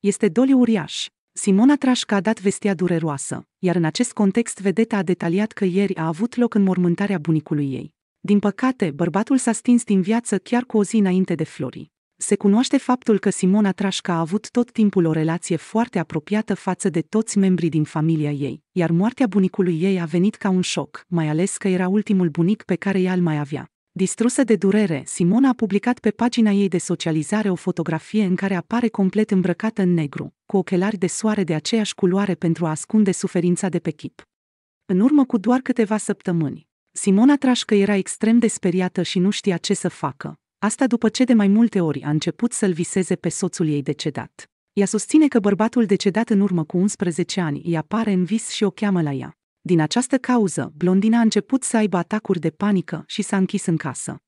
Este doliu uriaș. Simona Trașca a dat vestea dureroasă, iar în acest context vedeta a detaliat că ieri a avut loc înmormântarea bunicului ei. Din păcate, bărbatul s-a stins din viață chiar cu o zi înainte de Flori. Se cunoaște faptul că Simona Trașca a avut tot timpul o relație foarte apropiată față de toți membrii din familia ei, iar moartea bunicului ei a venit ca un șoc, mai ales că era ultimul bunic pe care ea îl mai avea. Distrusă de durere, Simona a publicat pe pagina ei de socializare o fotografie în care apare complet îmbrăcată în negru, cu ochelari de soare de aceeași culoare pentru a ascunde suferința de pe chip. În urmă cu doar câteva săptămâni, Simona Trașcă era extrem de speriată și nu știa ce să facă. Asta după ce de mai multe ori a început să-l viseze pe soțul ei decedat. Ea susține că bărbatul decedat în urmă cu 11 ani îi apare în vis și o cheamă la ea. Din această cauză, blondina a început să aibă atacuri de panică și s-a închis în casă.